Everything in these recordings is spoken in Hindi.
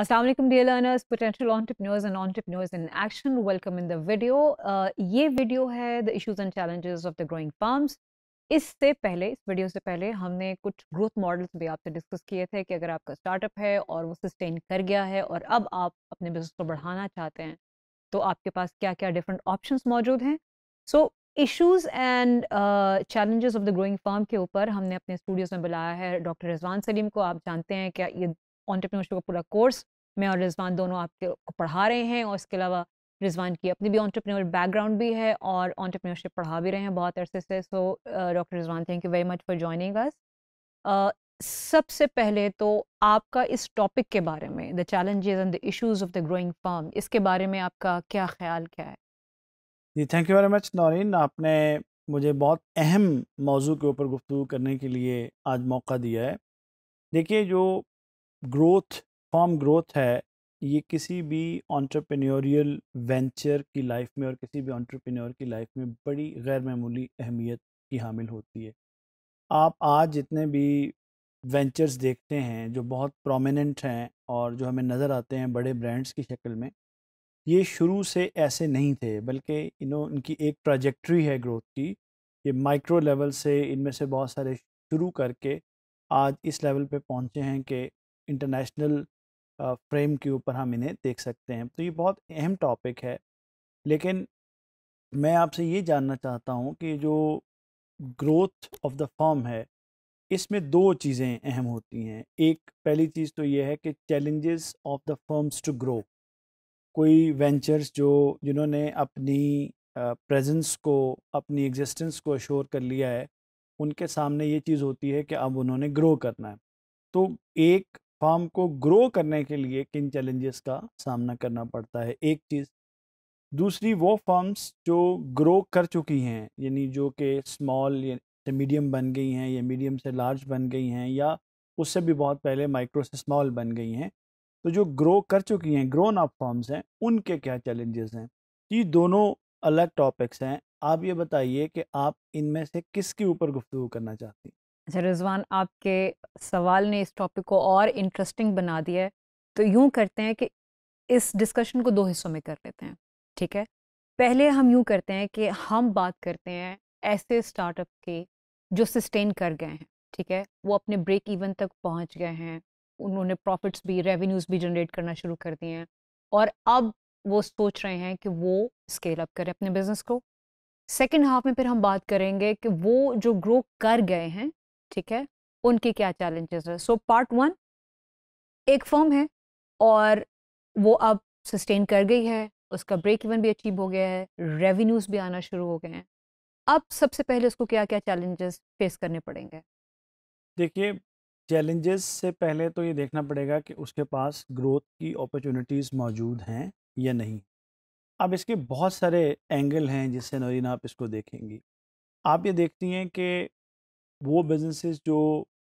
Aslam dear learners potential entrepreneurs and entrepreneurs in action welcome in the video ये वीडियो है the issues and challenges of the growing firms इससे पहले इस वीडियो से पहले हमने कुछ ग्रोथ मॉडल्स भी आपसे डिस्कस किए थे कि अगर आपका स्टार्टअप है और वो सस्टेन कर गया है और अब आप अपने बिजनेस को बढ़ाना चाहते हैं तो आपके पास क्या क्या डिफरेंट ऑप्शन मौजूद हैं so issues and challenges of the growing firm के ऊपर हमने अपने स्टूडियोज में बुलाया है डॉक्टर रिजवान सलीम को आप जानते हैं क्या ये ऑन्टरप्रीनोरशिप का पूरा कोर्स मैं और रिजवान दोनों आपके पढ़ा रहे हैं और इसके अलावा रिजवान की अपनी भी ऑन्टरप्रीनोर बैकग्राउंड भी है और ऑन्टरप्रीनोरशिप पढ़ा भी रहे हैं बहुत अरसे से so doctor uh, Rizwan thank you very much for joining us सबसे पहले तो आपका इस टॉपिक के बारे में the challenges and the issues of the growing firm इसके बारे में आपका क्या ख्याल क्या है जी thank you very much Naureen आपने मुझे बहुत अहम मौजू के ऊपर गुफ्तु करने के लिए आज मौका दिया है देखिए जो ग्रोथ फॉर्म ग्रोथ है ये किसी भी ऑन्टरप्रेन्योरियल वेंचर की लाइफ में और किसी भी ऑन्टरप्रेन्योर की लाइफ में बड़ी गैर मामूली अहमियत की हामिल होती है आप आज जितने भी वेंचर्स देखते हैं जो बहुत प्रोमिनेंट हैं और जो हमें नज़र आते हैं बड़े ब्रांड्स की शक्ल में ये शुरू से ऐसे नहीं थे बल्कि इनो इनकी एक प्रोजेक्ट्री है ग्रोथ की ये माइक्रो लेवल से इनमें से बहुत सारे शुरू करके आज इस लेवल पे पहुंचे हैं कि इंटरनेशनल फ्रेम के ऊपर हम इन्हें देख सकते हैं तो ये बहुत अहम टॉपिक है लेकिन मैं आपसे ये जानना चाहता हूँ कि जो ग्रोथ ऑफ द फॉर्म है इसमें दो चीज़ें अहम होती हैं एक पहली चीज़ तो ये है कि challenges of the firms to grow कोई वेंचर्स जो जिन्होंने अपनी प्रेजेंस को अपनी एग्जिस्टेंस को अशोर कर लिया है उनके सामने ये चीज़ होती है कि अब उन्होंने ग्रो करना है तो एक फार्म को ग्रो करने के लिए किन चैलेंजेस का सामना करना पड़ता है एक चीज़ दूसरी वो फॉर्म्स जो ग्रो कर चुकी हैं यानी जो कि स्मॉल से मीडियम बन गई हैं या मीडियम से लार्ज बन गई हैं या उससे भी बहुत पहले माइक्रो से स्मॉल बन गई हैं तो जो ग्रो कर चुकी हैं ग्रोन अप फॉर्म्स हैं उनके क्या चैलेंजेस हैं ये दोनों अलग टॉपिक्स हैं आप ये बताइए कि आप इनमें से किसके ऊपर गुफ्तु करना चाहती हैं अच्छा रिजवान आपके सवाल ने इस टॉपिक को और इंटरेस्टिंग बना दिया है तो यूं करते हैं कि इस डिस्कशन को दो हिस्सों में कर लेते हैं ठीक है पहले हम यूं करते हैं कि हम बात करते हैं ऐसे स्टार्टअप के जो सस्टेन कर गए हैं ठीक है वो अपने ब्रेक इवन तक पहुंच गए हैं उन्होंने प्रॉफिट्स भी रेवेन्यूज़ भी जनरेट करना शुरू कर दिए हैं और अब वो सोच रहे हैं कि वो स्केल अप करें अपने बिजनेस को सेकेंड हाफ में फिर हम बात करेंगे कि वो जो ग्रो कर गए हैं ठीक है उनके क्या चैलेंजेस है सो पार्ट वन एक फॉर्म है और वो अब सस्टेन कर गई है उसका ब्रेक इवन भी अचीव हो गया है रेवेन्यूज भी आना शुरू हो गए हैं अब सबसे पहले उसको क्या क्या चैलेंजेस फेस करने पड़ेंगे देखिए चैलेंजेस से पहले तो ये देखना पड़ेगा कि उसके पास ग्रोथ की अपॉर्चुनिटीज़ मौजूद हैं या नहीं अब इसके बहुत सारे एंगल हैं जिससे नरीन आप इसको देखेंगी आप ये देखती हैं कि वो बिजनेसेस जो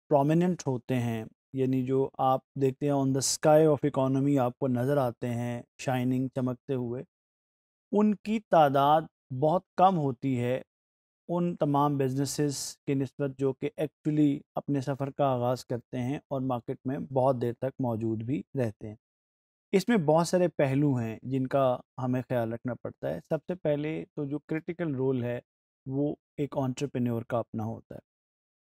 प्रोमिनेंट होते हैं यानी जो आप देखते हैं on the sky of economy आपको नज़र आते हैं शाइनिंग चमकते हुए उनकी तादाद बहुत कम होती है उन तमाम बिजनेसेस के नस्बत जो कि एक्चुअली अपने सफ़र का आगाज़ करते हैं और मार्केट में बहुत देर तक मौजूद भी रहते हैं इसमें बहुत सारे पहलू हैं जिनका हमें ख्याल रखना पड़ता है सबसे पहले तो जो क्रिटिकल रोल है वो एक ऑन्टरप्रेन्योर का अपना होता है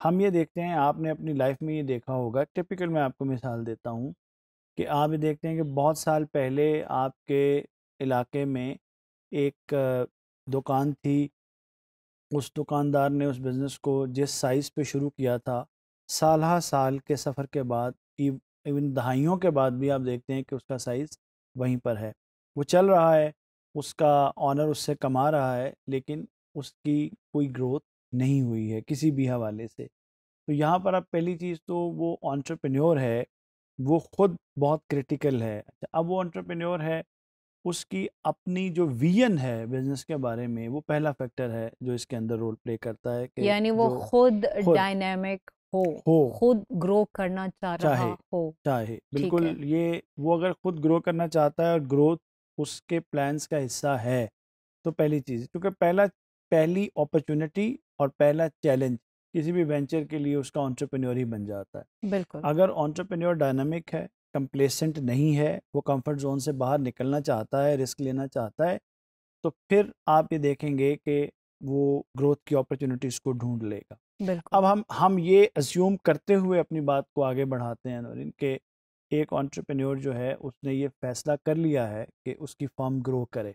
हम ये देखते हैं आपने अपनी लाइफ में ये देखा होगा टिपिकल मैं आपको मिसाल देता हूँ कि आप ये देखते हैं कि बहुत साल पहले आपके इलाके में एक दुकान थी उस दुकानदार ने उस बिज़नेस को जिस साइज़ पे शुरू किया था साल साल के सफ़र के बाद इवन दहाइयों के बाद भी आप देखते हैं कि उसका साइज़ वहीं पर है वो चल रहा है उसका ऑनर उससे कमा रहा है लेकिन उसकी कोई ग्रोथ नहीं हुई है किसी भी हवाले से तो यहाँ पर आप पहली चीज़ तो वो ऑन्टरप्रेन्योर है वो खुद बहुत क्रिटिकल है अच्छा अब वो ऑन्टरप्रेन्योर है उसकी अपनी जो विजन है बिजनेस के बारे में वो पहला फैक्टर है जो इसके अंदर रोल प्ले करता है कि यानी वो खुद डायनेमिक हो हो खुद ग्रो करना चाह रहा हो चाहे बिल्कुल ये वो अगर खुद ग्रो करना चाहता है और ग्रोथ उसके प्लान्स का हिस्सा है तो पहली चीज़ क्योंकि पहला पहली अपॉर्चुनिटी और पहला चैलेंज किसी भी वेंचर के लिए उसका ऑन्टरप्रन्योर ही बन जाता है बिल्कुल अगर ऑन्टरप्रन्योर डायनामिक है कंप्लेसेंट नहीं है वो कंफर्ट जोन से बाहर निकलना चाहता है रिस्क लेना चाहता है तो फिर आप ये देखेंगे कि वो ग्रोथ की अपॉर्चुनिटीज को ढूंढ लेगा अब हम हम ये अज्यूम करते हुए अपनी बात को आगे बढ़ाते हैं नौरिन के एक ऑन्टरप्रेन्योर जो है उसने ये फैसला कर लिया है कि उसकी फॉर्म ग्रो करे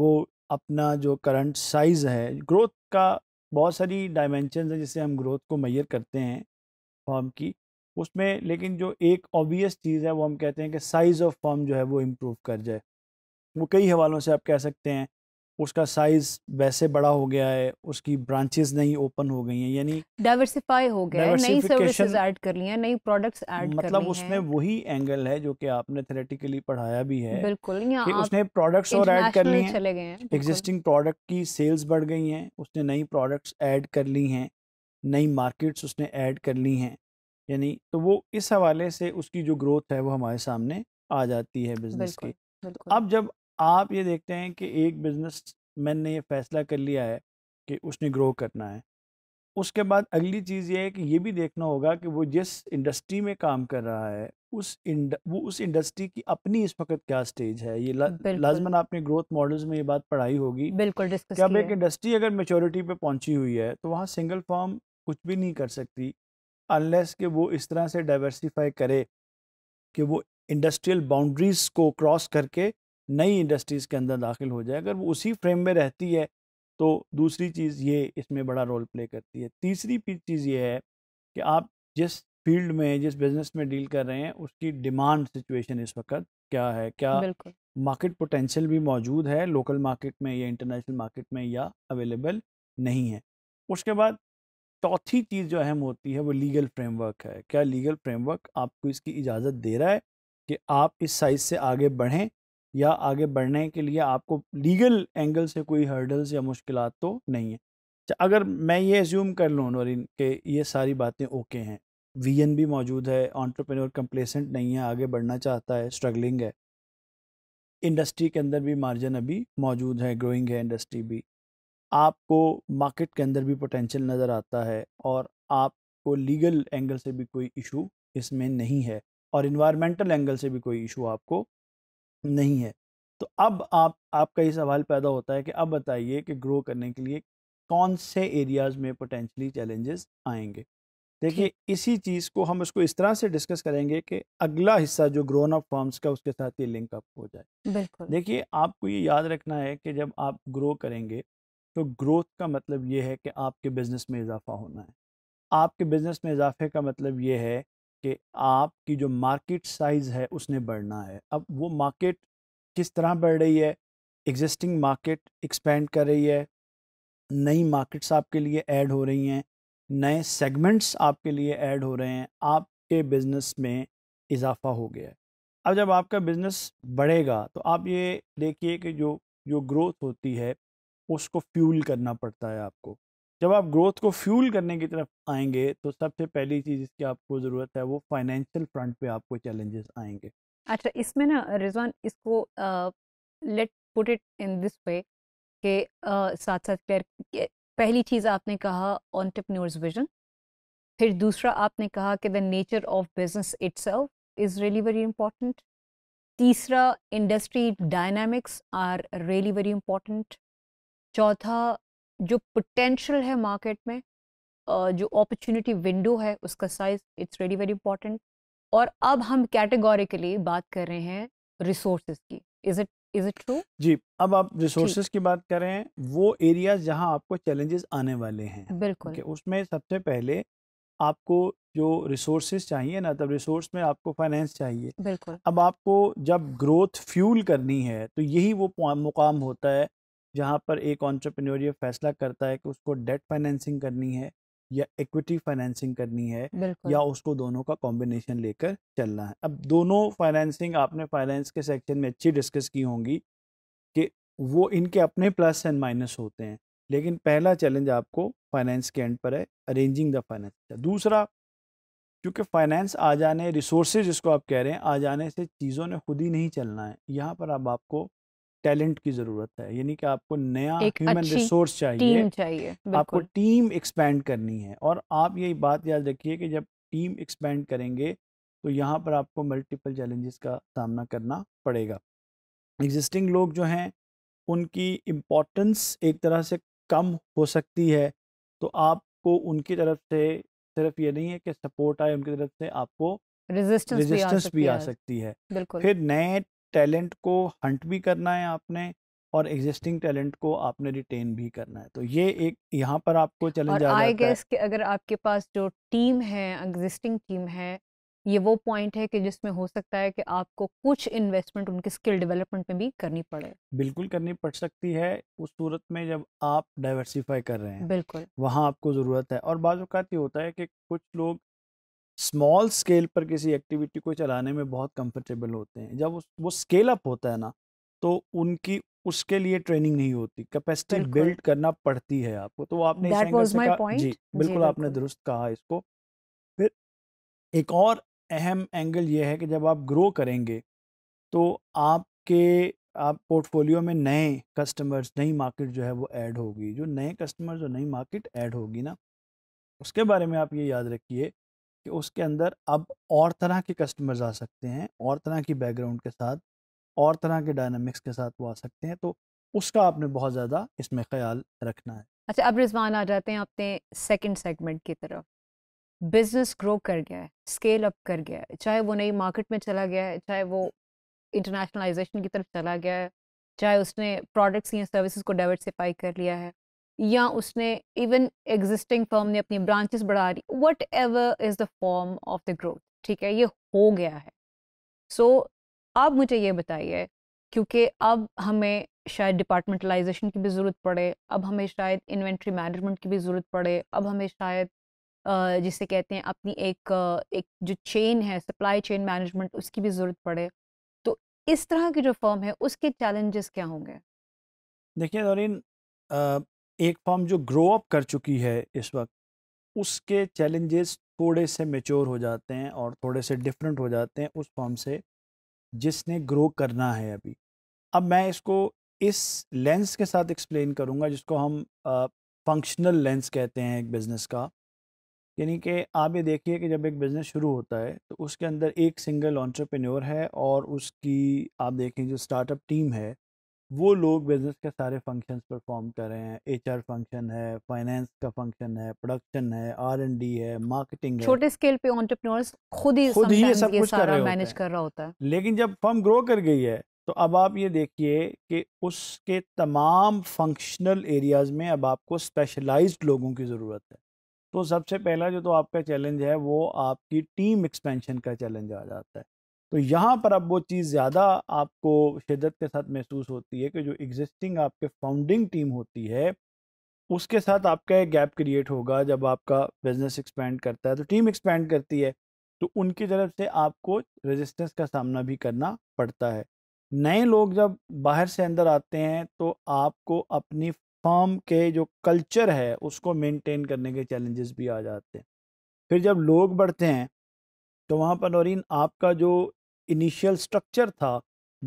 वो अपना जो करंट साइज़ है ग्रोथ का बहुत सारी डायमेंशन है जिससे हम ग्रोथ को मैयर करते हैं फॉर्म की उसमें लेकिन जो एक ऑबियस चीज़ है वो हम कहते हैं कि साइज़ ऑफ फॉर्म जो है वो इम्प्रूव कर जाए वो कई हवालों से आप कह सकते हैं उसका साइज वैसे बड़ा हो गया है उसकी ब्रांचेस नहीं ओपन हो गई हैं यानी डाइवर्सिफाई हो गया है नई सर्विसेज ऐड कर ली हैं नई प्रोडक्ट्स ऐड मतलब उसमें वही एंगल है जो कि आपने थेरेटिकली पढ़ाया भी है बिल्कुल कि उसने प्रोडक्ट्स और ऐड कर ली हैं एग्जिस्टिंग प्रोडक्ट की सेल्स बढ़ गई हैं उसने नई प्रोडक्ट्स ऐड कर ली हैं नई मार्केट्स उसने ऐड कर ली हैं यानी तो वो इस हवाले से उसकी जो ग्रोथ है वो हमारे सामने आ जाती है बिजनेस की अब जब आप ये देखते हैं कि एक बिजनेस मैन ने ये फैसला कर लिया है कि उसने ग्रो करना है उसके बाद अगली चीज़ ये है कि ये भी देखना होगा कि वो जिस इंडस्ट्री में काम कर रहा है उस इंड वो उस इंडस्ट्री की अपनी इस वक्त क्या स्टेज है ये ला, लाजमन आपने ग्रोथ मॉडल्स में ये बात पढ़ाई होगी बिल्कुल कि अब एक इंडस्ट्री अगर मेचोरिटी पे पहुंची हुई है तो वहाँ सिंगल फॉर्म कुछ भी नहीं कर सकती अनलेस कि वो इस तरह से डाइवर्सीफाई करे कि वो इंडस्ट्रियल बाउंड्रीज को क्रॉस करके नई इंडस्ट्रीज़ के अंदर दाखिल हो जाए अगर वो उसी फ्रेम में रहती है तो दूसरी चीज़ ये इसमें बड़ा रोल प्ले करती है तीसरी चीज़ ये है कि आप जिस फील्ड में जिस बिज़नेस में डील कर रहे हैं उसकी डिमांड सिचुएशन इस वक्त क्या है क्या मार्केट पोटेंशियल भी मौजूद है लोकल मार्केट में या इंटरनेशनल मार्केट में या अवेलेबल नहीं है उसके बाद चौथी चीज़ जो अहम होती है वो लीगल फ्रेमवर्क है क्या लीगल फ्रेमवर्क आपको इसकी इजाज़त दे रहा है कि आप इस साइज़ से आगे बढ़ें या आगे बढ़ने के लिए आपको लीगल एंगल से कोई हर्डल्स या मुश्किल तो नहीं है अगर मैं ये एज्यूम कर लूँ नौरीन कि ये सारी बातें ओके हैं एन भी मौजूद है ऑन्टरप्रेन्योर कंप्लेसेंट नहीं है आगे बढ़ना चाहता है स्ट्रगलिंग है इंडस्ट्री के अंदर भी मार्जिन अभी मौजूद है ग्रोइंग है इंडस्ट्री भी आपको मार्केट के अंदर भी पोटेंशियल नज़र आता है और आपको लीगल एंगल से भी कोई इशू इसमें नहीं है और इन्वायरमेंटल एंगल से भी कोई इशू आपको नहीं है तो अब आप आपका ये सवाल पैदा होता है कि अब बताइए कि ग्रो करने के लिए कौन से एरियाज़ में पोटेंशली चैलेंजेस आएंगे देखिए इसी चीज़ को हम उसको इस तरह से डिस्कस करेंगे कि अगला हिस्सा जो ग्रोन अप फॉर्म्स का उसके साथ ये लिंक अप हो जाए बिल्कुल देखिए आपको ये याद रखना है कि जब आप ग्रो करेंगे तो ग्रोथ का मतलब ये है कि आपके बिज़नेस में इजाफा होना है आपके बिज़नेस में इजाफे का मतलब ये है कि आपकी जो मार्केट साइज़ है उसने बढ़ना है अब वो मार्केट किस तरह बढ़ रही है एग्जिस्टिंग मार्केट एक्सपेंड कर रही है नई मार्केट्स आपके लिए ऐड हो रही हैं नए सेगमेंट्स आपके लिए ऐड हो रहे हैं आपके बिज़नेस में इजाफा हो गया है अब जब आपका बिज़नेस बढ़ेगा तो आप ये देखिए कि जो जो ग्रोथ होती है उसको फ्यूल करना पड़ता है आपको जब आप ग्रोथ को फ्यूल करने की तरफ आएंगे तो सबसे पहली चीज़ जिसकी आपको ज़रूरत है वो फाइनेंशियल फ्रंट पे आपको चैलेंजेस आएंगे अच्छा इसमें ना रिजवान इसको let put it in this way के साथ साथ क्लियर पहली चीज़ आपने कहा ऑन्टरप्रनोर्स विजन फिर दूसरा आपने कहा कि the nature of business its is really very important तीसरा industry dynamics are really very important चौथा जो पोटेंशियल है मार्केट में जो अपॉर्चुनिटी विंडो है उसका size its very very important और अब हम कैटेगोरिकली बात कर रहे हैं रिसोर्सेज की is it is it true जी अब आप रिसोर्सेज की बात कर रहे हैं वो एरिया जहां आपको चैलेंजेस आने वाले हैं बिल्कुल okay, उसमें सबसे पहले आपको जो रिसोर्सेज चाहिए ना तब रिसोर्स में आपको फाइनेंस चाहिए बिल्कुल अब आपको जब ग्रोथ फ्यूल करनी है तो यही वो मुकाम होता है जहाँ पर एक ऑन्टरप्रनोर ये फैसला करता है कि उसको डेट फाइनेंसिंग करनी है या इक्विटी फाइनेंसिंग करनी है या उसको दोनों का कॉम्बिनेशन लेकर चलना है अब दोनों फाइनेंसिंग आपने फाइनेंस के सेक्शन में अच्छी डिस्कस की होंगी कि वो इनके अपने प्लस एंड माइनस होते हैं लेकिन पहला चैलेंज आपको फाइनेंस के एंड पर है अरेंजिंग द फाइनेंस दूसरा क्योंकि फाइनेंस आ जाने रिसोर्सेज जिसको आप कह रहे हैं आ जाने से चीज़ों ने खुद ही नहीं चलना है यहाँ पर अब आपको टैलेंट की ज़रूरत है यानी कि आपको नया ह्यूमन रिसोर्स चाहिए टीम चाहिए आपको टीम एक्सपेंड करनी है और आप ये बात याद रखिए कि जब टीम एक्सपेंड करेंगे तो यहाँ पर आपको मल्टीपल चैलेंजेस का सामना करना पड़ेगा एग्जिस्टिंग लोग जो हैं उनकी इम्पोर्टेंस एक तरह से कम हो सकती है तो आपको उनकी तरफ से सिर्फ ये नहीं है कि सपोर्ट आए उनकी तरफ से आपको रेजिस्टेंस भी, भी आ सकती है फिर नए टैलेंट को हंट भी करना है आपने और एग्जिस्टिंग टैलेंट को आपने रिटेन भी करना है तो ये एक यहाँ पर आपको चैलेंज आ आई गेस कि अगर आपके पास जो टीम है एग्जिस्टिंग टीम है ये वो पॉइंट है कि जिसमें हो सकता है कि आपको कुछ इन्वेस्टमेंट उनके स्किल डेवलपमेंट में भी करनी पड़े बिल्कुल करनी पड़ सकती है उस सूरत में जब आप डाइवर्सिफाई कर रहे हैं बिल्कुल वहाँ आपको ज़रूरत है और बाज़ात ये होता है कि कुछ लोग स्मॉल स्केल पर किसी एक्टिविटी को चलाने में बहुत कंफर्टेबल होते हैं जब वो स्केल अप होता है ना तो उनकी उसके लिए ट्रेनिंग नहीं होती कैपेसिटी बिल्ड करना पड़ती है आपको तो आपने इस एंगल से कहा, जी बिल्कुल आपने दुरुस्त कहा इसको फिर एक और अहम एंगल ये है कि जब आप ग्रो करेंगे तो आपके आप पोर्टफोलियो में नए कस्टमर्स नई मार्केट जो है वो ऐड होगी जो नए कस्टमर्स और नई मार्केट ऐड होगी ना उसके बारे में आप ये याद रखिए कि उसके अंदर अब और तरह के कस्टमर्स आ सकते हैं और तरह की बैकग्राउंड के साथ और तरह के डायनामिक्स के साथ वो आ सकते हैं तो उसका आपने बहुत ज़्यादा इसमें ख्याल रखना है अच्छा अब रिजवान आ जाते हैं अपने सेकंड सेगमेंट की तरफ बिजनेस ग्रो कर गया है स्केल अप कर गया है चाहे वो नई मार्केट में चला गया है चाहे वो इंटरनेशनलाइजेशन की तरफ चला गया है चाहे उसने प्रोडक्ट्स या सर्विसेज को डाइवर्सिफाई कर लिया है या उसने इवन एग्जिस्टिंग फर्म ने अपनी ब्रांचेस बढ़ा दी whatever is the form of the growth ठीक है ये हो गया है सो so, आप मुझे ये बताइए क्योंकि अब हमें शायद डिपार्टमेंटलाइजेशन की भी ज़रूरत पड़े अब हमें शायद इन्वेंट्री मैनेजमेंट की भी ज़रूरत पड़े अब हमें शायद जिसे कहते हैं अपनी एक एक जो चेन है सप्लाई चेन मैनेजमेंट उसकी भी ज़रूरत पड़े तो इस तरह की जो फॉर्म है उसके चैलेंजेस क्या होंगे देखिए दौरीन एक फॉर्म जो ग्रो अप कर चुकी है इस वक्त उसके चैलेंजेस थोड़े से मेच्योर हो जाते हैं और थोड़े से डिफरेंट हो जाते हैं उस फॉर्म से जिसने ग्रो करना है अभी अब मैं इसको इस लेंस के साथ एक्सप्लेन करूँगा जिसको हम फंक्शनल लेंस कहते हैं एक बिज़नेस का यानी कि आप ये देखिए कि जब एक बिज़नेस शुरू होता है तो उसके अंदर एक सिंगल ऑन्टरप्रेन्योर है और उसकी आप देखें जो स्टार्टअप टीम है वो लोग बिज़नेस के सारे फंक्शंस परफॉर्म कर रहे हैं आर फंक्शन है फाइनेंस का फंक्शन है प्रोडक्शन है आर एन डी है मार्केटिंग है छोटे स्केल पे ऑन्टरप्रनोर्स खुद ही खुद ही ये सब कुछ कर रहे मैनेज कर रहा होता है लेकिन जब फर्म ग्रो कर गई है तो अब आप ये देखिए कि उसके तमाम फंक्शनल एरियाज में अब आपको स्पेशलाइज लोगों की ज़रूरत है तो सबसे पहला जो तो आपका चैलेंज है वो आपकी टीम एक्सपेंशन का चैलेंज आ जाता है तो यहाँ पर अब वो चीज़ ज़्यादा आपको शिदत के साथ महसूस होती है कि जो एग्जिस्टिंग आपके फाउंडिंग टीम होती है उसके साथ आपका एक गैप क्रिएट होगा जब आपका बिजनेस एक्सपेंड करता है तो टीम एक्सपेंड करती है तो उनकी तरफ से आपको रेजिस्टेंस का सामना भी करना पड़ता है नए लोग जब बाहर से अंदर आते हैं तो आपको अपनी फॉर्म के जो कल्चर है उसको मेंटेन करने के चैलेंजेस भी आ जाते हैं फिर जब लोग बढ़ते हैं तो वहाँ पर नौरीन आपका जो इनिशियल स्ट्रक्चर था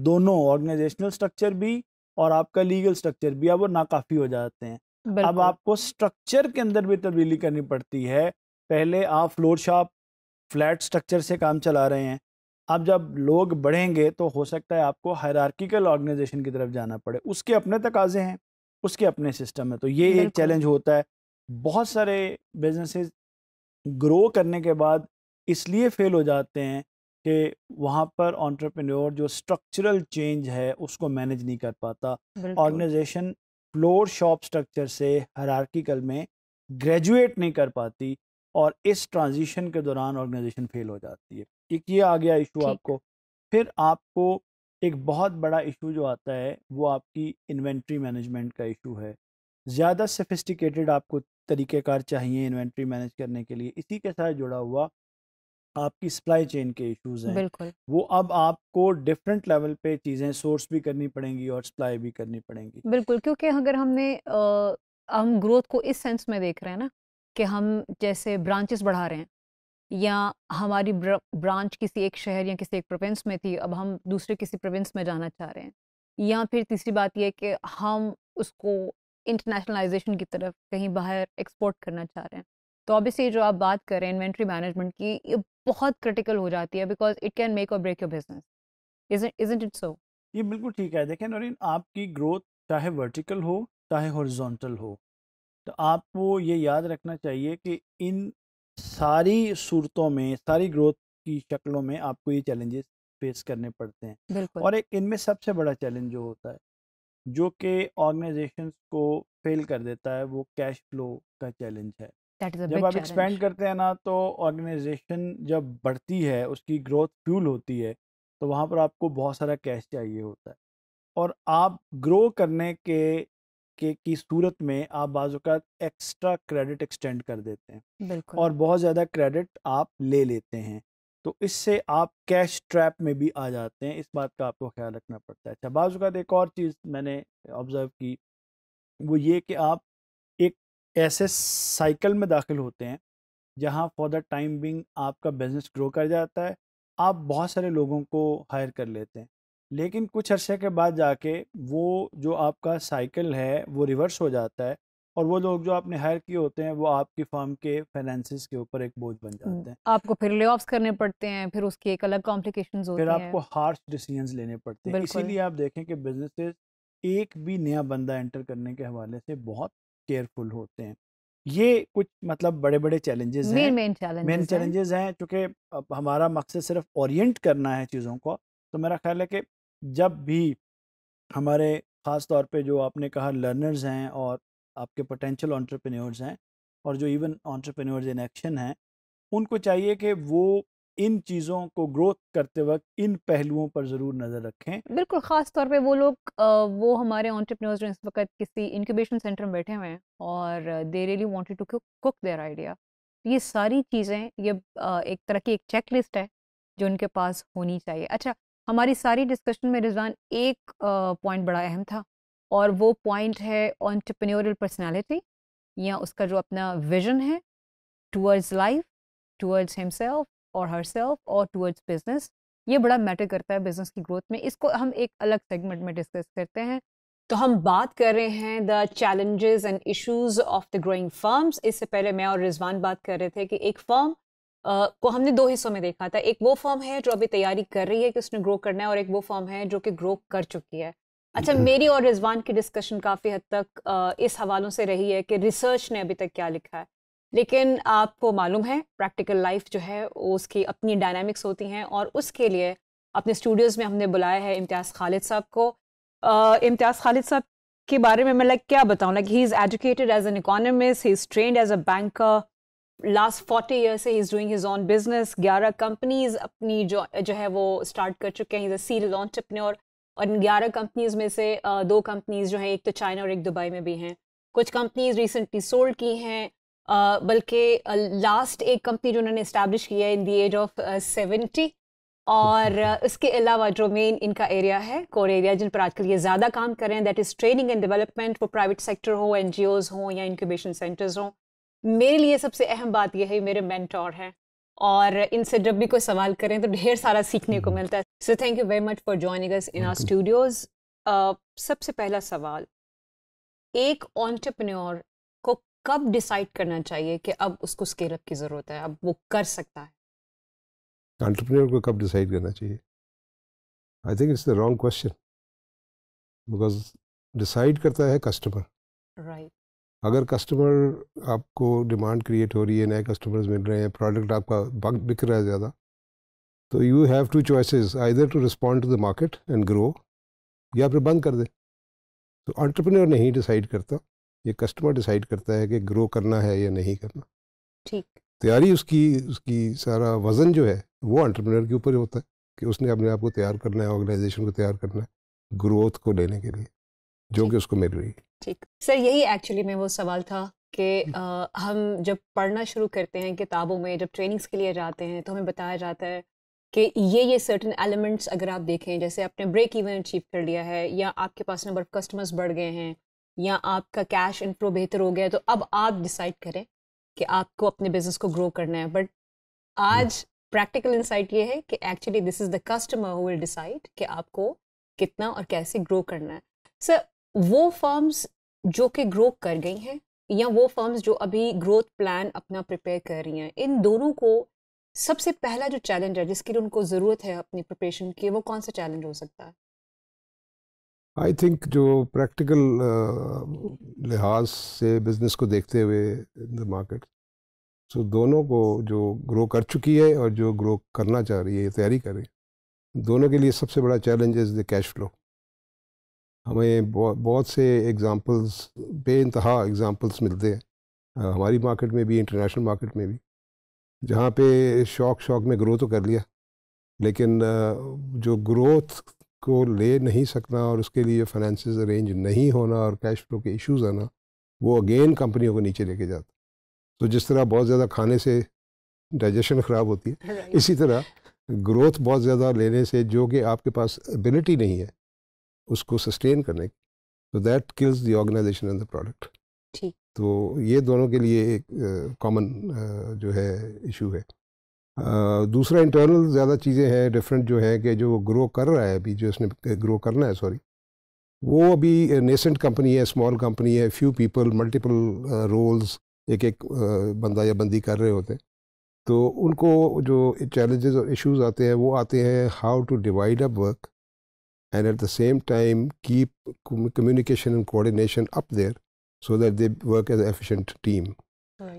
दोनों ऑर्गेनाइजेशनल स्ट्रक्चर भी और आपका लीगल स्ट्रक्चर भी अब वो नाकाफी हो जाते हैं अब आपको स्ट्रक्चर के अंदर भी तब्दीली करनी पड़ती है पहले आप फ्लोर शॉप फ्लैट स्ट्रक्चर से काम चला रहे हैं अब जब लोग बढ़ेंगे तो हो सकता है आपको हायरार्किकल ऑर्गेनाइजेशन की तरफ जाना पड़े उसके अपने तकाजे हैं उसके अपने सिस्टम है तो ये एक चैलेंज होता है बहुत सारे बिजनेसेस ग्रो करने के बाद इसलिए फेल हो जाते हैं कि वहाँ पर ऑन्टरप्रेन्योर जो स्ट्रक्चरल चेंज है उसको मैनेज नहीं कर पाता ऑर्गेनाइजेशन फ्लोर शॉप स्ट्रक्चर से हरारकिकल में ग्रेजुएट नहीं कर पाती और इस ट्रांजिशन के दौरान ऑर्गेनाइजेशन फेल हो जाती है एक ये आ गया इशू आपको फिर आपको एक बहुत बड़ा इशू जो आता है वो आपकी इन्वेंट्री मैनेजमेंट का इशू है ज़्यादा सफिस्टिकेटेड आपको तरीक़ेकार चाहिए इन्वेंट्री मैनेज करने के लिए इसी के साथ जुड़ा हुआ आपकी सप्लाई चेन के इश्यूज हैं वो अब आपको डिफरेंट लेवल पे चीज़ें सोर्स भी करनी पड़ेंगी और सप्लाई भी करनी पड़ेंगी बिल्कुल क्योंकि अगर हमने आ, हम ग्रोथ को इस सेंस में देख रहे हैं ना कि हम जैसे ब्रांचेस बढ़ा रहे हैं या हमारी ब्र, ब्रांच किसी एक शहर या किसी एक प्रोविंस में थी अब हम दूसरे किसी प्रोविंस में जाना चाह रहे हैं या फिर तीसरी बात यह कि हम उसको इंटरनेशनलाइजेशन की तरफ कहीं बाहर एक्सपोर्ट करना चाह रहे हैं तो ऑब्वियसली जो आप बात कर रहे हैं इन्वेंट्री मैनेजमेंट की ये बहुत क्रिटिकल हो जाती है because it can make or break your business isn't it so ये बिल्कुल ठीक है देखें नौरीन आपकी ग्रोथ चाहे वर्टिकल हो चाहे हॉरिजॉन्टल हो तो आपको ये याद रखना चाहिए कि इन सारी सूरतों में सारी ग्रोथ की शक्लों में आपको ये चैलेंजेस फेस करने पड़ते हैं और एक इनमें सबसे बड़ा चैलेंज जो होता है जो कि ऑर्गेनाइजेशन को फेल कर देता है वो कैश फ्लो का चैलेंज है जब आप एक्सपेंड करते हैं ना तो ऑर्गेनाइजेशन जब बढ़ती है उसकी ग्रोथ फ्यूल होती है तो वहाँ पर आपको बहुत सारा कैश चाहिए होता है और आप ग्रो करने के के की सूरत में आप बाज़ात एक्स्ट्रा क्रेडिट एक्सटेंड कर देते हैं बिल्कुल और बहुत ज़्यादा क्रेडिट आप ले लेते हैं तो इससे आप कैश ट्रैप में भी आ जाते हैं इस बात का आपको ख्याल रखना पड़ता है अच्छा बाज़ात एक और चीज़ मैंने ऑब्ज़र्व की वो ये कि आप ऐसे साइकिल में दाखिल होते हैं जहाँ फॉर द टाइम बिंग आपका बिजनेस ग्रो कर जाता है आप बहुत सारे लोगों को हायर कर लेते हैं लेकिन कुछ अरसे के बाद जाके वो जो आपका साइकिल है वो रिवर्स हो जाता है और वो लोग जो आपने हायर किए होते हैं वो आपकी फर्म के फाइनेंसिस के ऊपर एक बोझ बन जाते हैं आपको फिर ले करने पड़ते हैं फिर उसकी एक अलग कॉम्प्लिकेशन होते फिर आपको हार्श डिसीजन लेने पड़ते हैं इसीलिए आप देखें कि बिजनेस एक भी नया बंदा एंटर करने के हवाले से बहुत केयरफुल होते हैं ये कुछ मतलब बड़े बड़े चैलेंजेस हैं मेन चैलेंजेस मेन चैलेंजेस हैं क्योंकि हमारा मकसद सिर्फ ओरिएंट करना है चीज़ों को तो मेरा ख्याल है कि जब भी हमारे ख़ास तौर पे जो आपने कहा लर्नर्स हैं और आपके पोटेंशियल ऑन्टरप्रेन्योर्स हैं और जो इवन ऑन्टरप्रेन्योर्स इन एक्शन हैं उनको चाहिए कि वो इन चीज़ों को ग्रोथ करते वक्त इन पहलुओं पर ज़रूर नज़र रखें बिल्कुल ख़ास तौर पे वो लोग वो हमारे ऑन्टरप्रनोर जो इस वक्त किसी इंक्यूबेशन सेंटर में बैठे हुए हैं और they really wanted to cook their idea ये सारी चीज़ें ये एक तरह की एक चेक लिस्ट है जो उनके पास होनी चाहिए अच्छा हमारी सारी डिस्कशन में रिजवान एक पॉइंट बड़ा अहम था और वो पॉइंट है ऑन्टरप्रनोरल पर्सनैलिटी या उसका जो अपना विजन है टूवर्ड्स लाइफ टूवर्ड्स हिमसेल्फ और सेल्फ़ और टूवर्ड्स बिजनेस ये बड़ा मैटर करता है बिजनेस की ग्रोथ में इसको हम एक अलग सेगमेंट में डिस्कस करते हैं तो हम बात कर रहे हैं the challenges and issues of the growing firms इससे पहले मैं और रिजवान बात कर रहे थे कि एक फर्म Uh, को हमने दो हिस्सों में देखा था एक वो फर्म है जो अभी तैयारी कर रही है कि उसने ग्रो करना है और एक वो फर्म है जो कि ग्रो कर चुकी है अच्छा हम्म। मेरी और रिजवान की डिस्कशन काफ़ी हद तक uh, इस हवालों से रही है कि रिसर्च ने अभी तक क्या लिखा है लेकिन आपको मालूम है प्रैक्टिकल लाइफ जो है उसकी अपनी डायनामिक्स होती हैं और उसके लिए अपने स्टूडियोज़ में हमने बुलाया है इम्तियाज़ खालिद साहब को इम्तियाज़ खालिद साहब के बारे में मैं लाइक क्या बताऊँ like he is educated as an economist he is trained as a banker last forty year से he is doing his own business ग्यारह कंपनीज अपनी जो जो है वो स्टार्ट कर चुके हैं इज़ लॉन्च अपने ऑन्टरप्रनोर और इन ग्यारह कंपनीज़ में से दो कंपनीज़ जो हैं एक तो चाइना और एक दुबई में भी हैं कुछ कंपनीज रिसेंटली सोल्ड की हैं बल्कि लास्ट एक कंपनी जो उन्होंने इस्टेब्लिश किया है in the age of seventy और इसके अलावा जो मेन इनका एरिया है कोर एरिया जिन पर आजकल ये ज़्यादा काम कर रहे हैं that is training and development वो प्राइवेट सेक्टर हो एन जी ओज हों या इनक्यूबेशन सेंटर्स हों मेरे लिए सबसे अहम बात यह है मेरे मैंटोर हैं और इनसे जब भी कोई सवाल करें तो ढेर सारा सीखने को hmm. मिलता है so thank you very much for joining us in our studios सबसे पहला सवाल एक ऑन्टरप्रनोर कब डिसाइड करना चाहिए कि अब उसको स्केल अप की ज़रूरत है अब वो कर सकता है एंटरप्रेन्योर को कब डिसाइड करना चाहिए I think it's the wrong question because decide करता है कस्टमर राइट right. अगर कस्टमर आपको डिमांड क्रिएट हो रही है नए कस्टमर्स मिल रहे हैं प्रोडक्ट आपका बिक रहा है ज़्यादा तो you have two choices either to respond to the market and grow या फिर बंद कर दे तो एंटरप्रेन्योर नहीं डिसाइड करता ये कस्टमर डिसाइड करता है कि ग्रो करना है या नहीं करना ठीक तैयारी उसकी उसकी सारा वजन जो है वो अंटरप्रेनर के ऊपर होता है कि उसने अपने आप को तैयार करना है ऑर्गेनाइजेशन को तैयार करना है ग्रोथ को लेने के लिए जो कि उसको मिल रही है ठीक सर यही एक्चुअली में वो सवाल था कि हम जब पढ़ना शुरू करते हैं किताबों में जब ट्रेनिंग्स के लिए जाते हैं तो हमें बताया जाता है कि ये ये सर्टन एलिमेंट्स अगर आप देखें जैसे आपने ब्रेक इवन अचीव कर लिया है या आपके पास नंबर ऑफ कस्टमर्स बढ़ गए हैं या आपका कैश इनफ्लो बेहतर हो गया तो अब आप डिसाइड करें कि आपको अपने बिजनेस को ग्रो करना है बट आज प्रैक्टिकल हम्म। इंसाइट ये है कि actually this is the customer who will decide कि आपको कितना और कैसे ग्रो करना है सर वो फर्म्स जो कि ग्रो कर गई हैं या वो फर्म्स जो अभी ग्रोथ प्लान अपना प्रिपेयर कर रही हैं इन दोनों को सबसे पहला जो चैलेंज है जिसके लिए उनको ज़रूरत है अपनी प्रिपरेशन की वो कौन सा चैलेंज हो सकता है आई थिंक जो प्रैक्टिकल लिहाज से बिज़नेस को देखते हुए इन द मार्केट सो दोनों को जो ग्रो कर चुकी है और जो ग्रो करना चाह रही है तैयारी कर रही है दोनों के लिए सबसे बड़ा challenge is the cash flow हमें बहुत से एग्ज़ाम्पल्स बे इंतहा एग्ज़ाम्पल्स मिलते हैं हमारी मार्केट में भी इंटरनेशनल मार्केट में भी जहाँ पे शौक शौक में ग्रो तो कर लिया लेकिन जो ग्रोथ को ले नहीं सकना और उसके लिए फाइनेंस अरेंज नहीं होना और कैश फ्लो के इश्यूज आना वो अगेन कंपनियों को नीचे लेके जाता तो जिस तरह बहुत ज़्यादा खाने से डाइजेशन ख़राब होती है इसी तरह ग्रोथ बहुत ज़्यादा लेने से जो कि आपके पास एबिलिटी नहीं है उसको सस्टेन करने की तो that kills the organisation and the product तो ये दोनों के लिए एक कॉमन जो है इशू है दूसरा इंटरनल ज़्यादा चीज़ें हैं डिफरेंट जो हैं कि जो ग्रो कर रहा है अभी जो इसने ग्रो करना है सॉरी वो अभी नेसेंट कंपनी है स्मॉल कंपनी है फ्यू पीपल मल्टीपल रोल्स एक एक बंदा या बंदी कर रहे होते हैं तो उनको जो चैलेंजेस और इश्यूज आते हैं वो आते हैं how to divide up work and at the same time keep communication and coordination up there so that they work as efficient team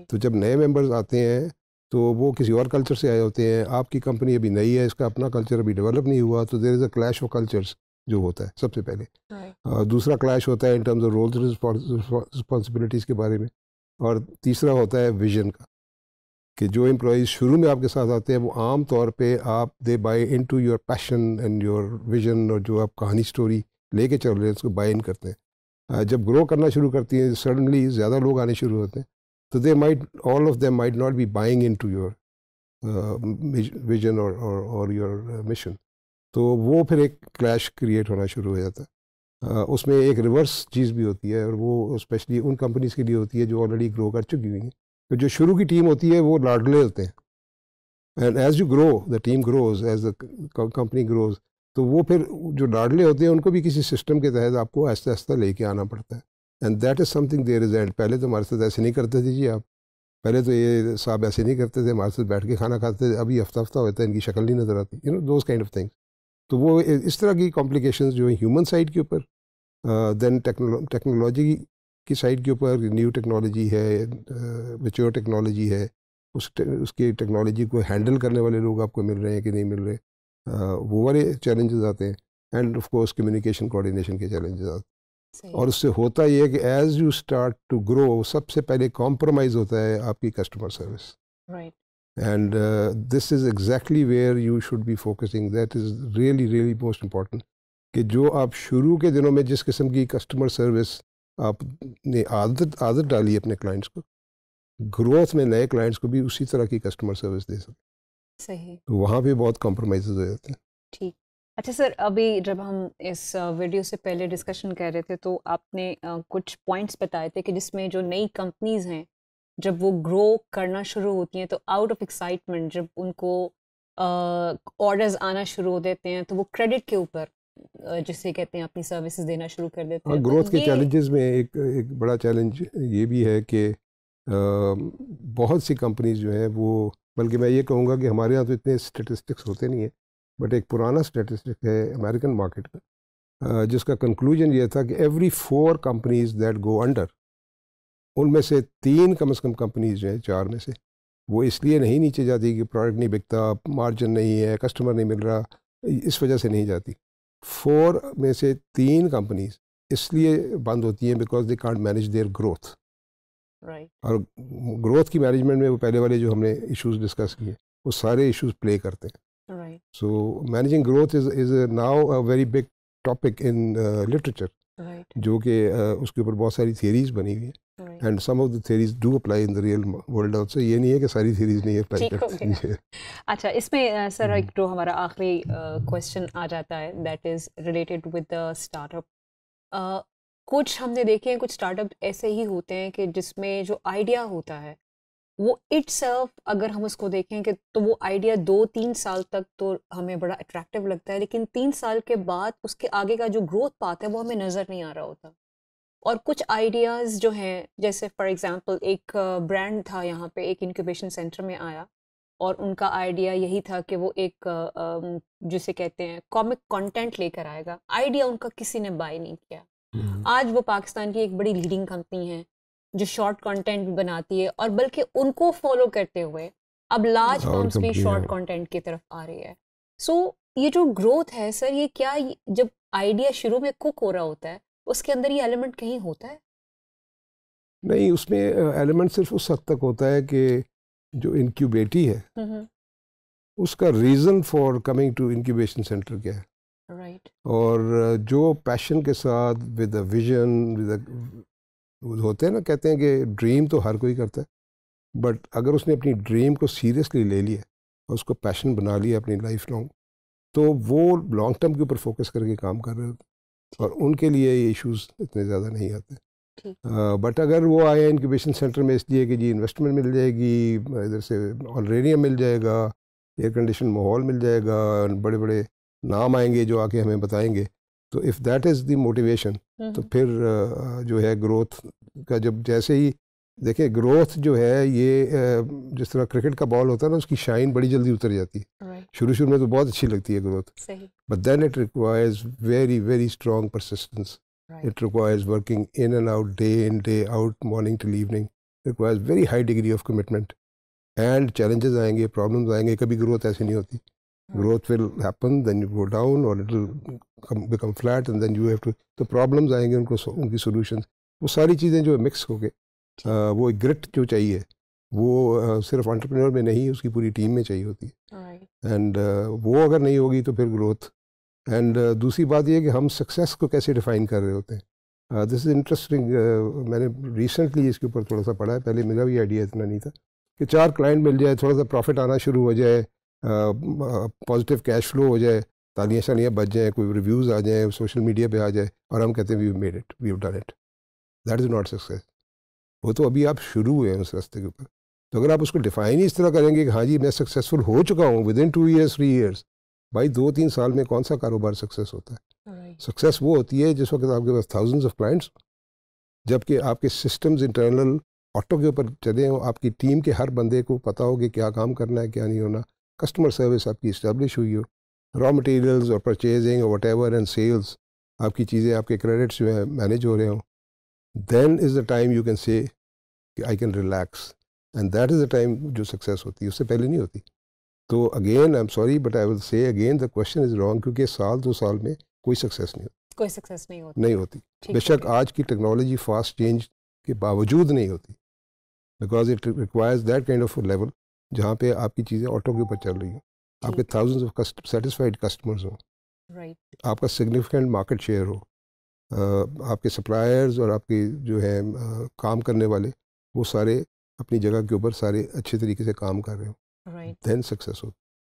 तो जब नए मेंबर्स आते हैं तो वो किसी और कल्चर से आए होते हैं आपकी कंपनी अभी नई है इसका अपना कल्चर अभी डेवलप नहीं हुआ तो there is a clash of cultures जो होता है सबसे पहले right. दूसरा क्लैश होता है in terms of roles responsibilities के बारे में और तीसरा होता है विजन का कि जो एम्प्लॉज शुरू में आपके साथ आते हैं वो आम तौर पे आप they buy into your passion and your vision और जो आप कहानी स्टोरी लेके चल रहे हैं उसको बाय इन करते हैं जब ग्रो करना शुरू करती हैं सडनली ज़्यादा लोग आने शुरू होते हैं So they might, all of them might not be buying into your uh, vision और or, or your mission uh, तो वो फिर एक क्लैश क्रिएट होना शुरू हो जाता है uh, उसमें एक रिवर्स चीज़ भी होती है और वो स्पेशली उन कंपनीज़ के लिए होती है जो ऑलरेडी ग्रो कर चुकी हुई हैं तो जो शुरू की टीम होती है वो लाडले होते हैं and as you grow the team grows as the company grows तो वो फिर जो लाडले होते हैं उनको भी किसी सिस्टम के तहत आपको आहिस्ता आहिस्ता लेके आना पड़ता है and that is something there is and पहले तो हमारे साथ ऐसे नहीं करते थे जी आप पहले तो ये साहब ऐसे नहीं करते थे हमारे साथ बैठ के खाना खाते थे अभी हफ्ता हफ्ता होता है इनकी शक्ल नहीं नज़र आती you know those kind of things तो वो इस तरह की कॉम्प्लिकेशन जो है ह्यूमन साइड के ऊपर देन टेक्नोलॉजी की साइड के ऊपर न्यू टेक्नोलॉजी है मेच्योर टेक्नोलॉजी है उस टे, उसकी टेक्नोलॉजी को हैंडल करने वाले लोग आपको मिल रहे हैं कि नहीं मिल रहे uh, वो वाले चैलेंजेस आते हैं and of course communication coordination के चैलेंजेस आते हैं और उससे होता ये है कि as you start to grow सबसे पहले कॉम्प्रोमाइज़ होता है आपकी customer service and this is exactly where you should be focusing that is really really most important कि जो आप शुरू के दिनों में जिस किस्म की कस्टमर सर्विस आपने आदत आदत डाली अपने क्लाइंट्स को ग्रोथ में नए क्लाइंट्स को भी उसी तरह की कस्टमर सर्विस दे सकते सही तो वहाँ भी बहुत कॉम्प्रोमाइज हो जाते हैं ठीक अच्छा सर अभी जब हम इस वीडियो से पहले डिस्कशन कर रहे थे तो आपने कुछ पॉइंट्स बताए थे कि जिसमें जो नई कंपनीज़ हैं जब वो ग्रो करना शुरू होती हैं तो आउट ऑफ एक्साइटमेंट जब उनको ऑर्डर्स आना शुरू हो देते हैं तो वो क्रेडिट के ऊपर जिसे कहते हैं अपनी सर्विसेज देना शुरू कर देते हाँ, हैं ग्रोथ तो के चैलेंजेस में एक एक बड़ा चैलेंज ये भी है कि बहुत सी कंपनीज जो हैं वो बल्कि मैं ये कहूँगा कि हमारे यहाँ तो इतने स्टेटिस्टिक्स होते नहीं हैं बट एक पुराना स्टेटिस्टिक है अमेरिकन मार्केट का जिसका कंक्लूजन ये था कि every four companies that go under उनमें से तीन कम से कम कंपनीज जो हैं चार में से वो इसलिए नहीं नीचे जाती कि प्रोडक्ट नहीं बिकता मार्जिन नहीं है कस्टमर नहीं मिल रहा इस वजह से नहीं जाती फोर में से तीन कंपनीज इसलिए बंद होती हैं because they can't manage their growth और ग्रोथ की मैनेजमेंट में वो पहले वाले जो हमने इश्यूज डिस्कस किए वो सारे इश्यूज प्ले करते हैं Right. So managing growth is is a now a very big topic in uh, literature. Right. जो कि uh, उसके ऊपर बहुत सारी थियरीज बनी हुई है and some of the theories do apply in the real world also ये नहीं है कि सारी थेरीज नहीं अप्लाई करती अच्छा इसमें सर uh, हम्म। एक तो हमारा आखिरी क्वेश्चन आ जाता है that is related with the startup कुछ हमने देखे हैं कुछ स्टार्टअप ऐसे ही होते हैं कि जिसमें जो आइडिया होता है वो इट सेल्फ अगर हम उसको देखें कि तो वो आइडिया दो तीन साल तक तो हमें बड़ा अट्रैक्टिव लगता है लेकिन तीन साल के बाद उसके आगे का जो ग्रोथ पाथ है वो हमें नज़र नहीं आ रहा होता और कुछ आइडियाज़ जो हैं जैसे फॉर एग्ज़ाम्पल एक ब्रांड था यहाँ पे एक इनक्यूबेशन सेंटर में आया और उनका आइडिया यही था कि वो एक जिसे कहते हैं कॉमिक कंटेंट लेकर आएगा आइडिया उनका किसी ने बाय नहीं किया हम्म। आज वो पाकिस्तान की एक बड़ी लीडिंग कंपनी है जो शॉर्ट कंटेंट भी बनाती है और बल्कि उनको फॉलो करते हुए अब लार्ज फॉर्म्स तो भी शॉर्ट कंटेंट की तरफ आ रही है सो so, ये जो ग्रोथ है सर ये क्या जब आइडिया शुरू में कुक हो रहा होता है उसके अंदर ये एलिमेंट कहीं होता है नहीं उसमें एलिमेंट सिर्फ उस हद तक होता है कि जो इनक्यूबेटी है उसका reason for coming to incubation centre क्या है राइट right. और जो पैशन के साथ विद विजन विद होते हैं ना कहते हैं कि ड्रीम तो हर कोई करता है बट अगर उसने अपनी ड्रीम को सीरियसली ले लिया और उसको पैशन बना लिया अपनी लाइफ लॉन्ग तो वो लॉन्ग टर्म के ऊपर फोकस करके काम कर रहे होते और उनके लिए ये इश्यूज इतने ज़्यादा नहीं आते बट अगर वो आए इनक्यूबेशन सेंटर में इसलिए कि जी इन्वेस्टमेंट मिल जाएगी इधर से ऑलरेडियम मिल जाएगा एयर कंडीशन माहौल मिल जाएगा बड़े बड़े नाम आएंगे जो आके हमें बताएंगे तो if that is the motivation तो हम्म। फिर जो है ग्रोथ का जब जैसे ही देखिए ग्रोथ जो है ये जिस तरह क्रिकेट का बॉल होता है ना उसकी शाइन बड़ी जल्दी उतर जाती है शुरू शुरू में तो बहुत अच्छी लगती है growth but then it requires very very strong persistence it requires working in and out day in day out morning till evening requires very high degree of commitment and challenges आएंगे प्रॉब्लम्स आएंगे कभी ग्रोथ ऐसी नहीं होती growth will happen then you go down or it will become flat and then you have to the problems आएंगे उनको उनकी solutions वो सारी चीज़ें जो मिक्स हो गए वो ग्रिट जो चाहिए वो सिर्फ एंटरप्रेन्योर में नहीं उसकी पूरी टीम में चाहिए होती है एंड वो अगर नहीं होगी तो फिर ग्रोथ एंड दूसरी बात ये कि हम सक्सेस को कैसे डिफाइन कर रहे होते हैं दिस इज़ इंटरेस्टिंग मैंने रिसेंटली इसके ऊपर थोड़ा सा पढ़ा है पहले मेरा भी आइडिया इतना नहीं था कि चार क्लाइंट मिल जाए थोड़ा सा प्रॉफिट आना शुरू हो जाए पॉजिटिव कैश फ्लो हो जाए तालियाँ शालियाँ बच जाएँ कोई रिव्यूज़ आ जाएँ सोशल मीडिया पे आ जाए और हम कहते हैं we made it we done it that is not success वो तो अभी आप शुरू हुए हैं उस रास्ते के ऊपर तो अगर आप उसको डिफाइन ही इस तरह करेंगे कि हाँ जी मैं सक्सेसफुल हो चुका हूँ within two years three years भाई दो तीन साल में कौन सा कारोबार सक्सेस होता है सक्सेस right. वो होती है जिस वक्त आपके पास थाउजेंड्स ऑफ क्लाइंट्स जबकि आपके सिस्टम्स इंटरनल ऑटो के ऊपर चले हों आपकी टीम के हर बंदे को पता हो कि क्या काम करना है क्या नहीं होना कस्टमर सर्विस आपकी इस्टेब्लिश हुई हो रॉ मटेरियल्स और परचेजिंग और वट एवर एंड सेल्स आपकी चीज़ें आपके क्रेडिट्स जो हैं मैनेज हो रहे हों then is the time you can say I can relax and that is the time जो सक्सेस होती है उससे पहले नहीं होती तो again I am sorry but I will say again the question is wrong क्योंकि साल दो साल में कोई सक्सेस नहीं होती कोई सक्सेस नहीं होती नहीं होती बेशक आज की टेक्नोलॉजी फास्ट चेंज के बावजूद नहीं होती because it requires that kind of level जहाँ पे आपकी चीज़ें ऑटो के ऊपर चल रही हैं आपके थाउजेंड ऑफ सेटिस्फाइड कस्टमर्स हों आपका सिग्निफिकेंट मार्केट शेयर हो आपके सप्लायर्स और आपके जो है काम करने वाले वो सारे अपनी जगह के ऊपर सारे अच्छे तरीके से काम कर रहे हो देन सक्सेस हो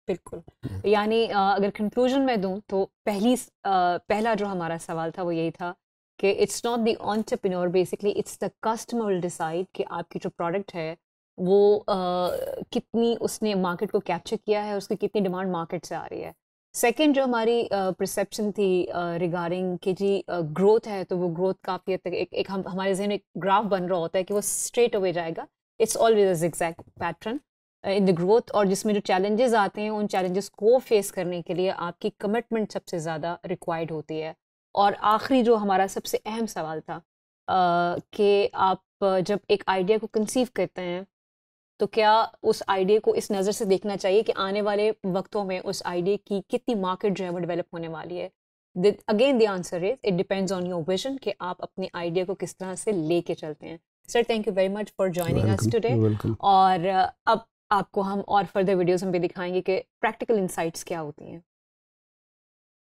बिल्कुल हम्म। यानी अगर कंक्लूजन में दूं तो पहली पहला जो हमारा सवाल था वो यही था कि it's not the basically it's the customer decide कि आपकी जो प्रोडक्ट है वो uh, कितनी उसने मार्केट को कैप्चर किया है उसकी कितनी डिमांड मार्केट से आ रही है सेकेंड जो हमारी परसेप्शन थी रिगार्डिंग कि जी ग्रोथ है तो वो ग्रोथ काफ़ी हद तक एक, एक हम हमारे जहन एक ग्राफ बन रहा होता है कि वो स्ट्रेट अवे जाएगा it's always exact pattern in the growth और जिसमें जो चैलेंजेस आते हैं उन चैलेंजेस को फेस करने के लिए आपकी कमिटमेंट सबसे ज़्यादा रिक्वायर्ड होती है और आखिरी जो हमारा सबसे अहम सवाल था कि आप जब एक आइडिया को कंसीव करते हैं तो क्या उस आइडिया को इस नज़र से देखना चाहिए कि आने वाले वक्तों में उस आइडिया की कितनी मार्केट जो है वो डेवलप होने वाली है again the answer is it depends on your vision कि आप अपने आइडिया को किस तरह से लेके चलते हैं sir thank you very much for joining us today और अब आपको हम और फर्दर वीडियोस हम भी दिखाएंगे कि प्रैक्टिकल इंसाइट्स क्या होती हैं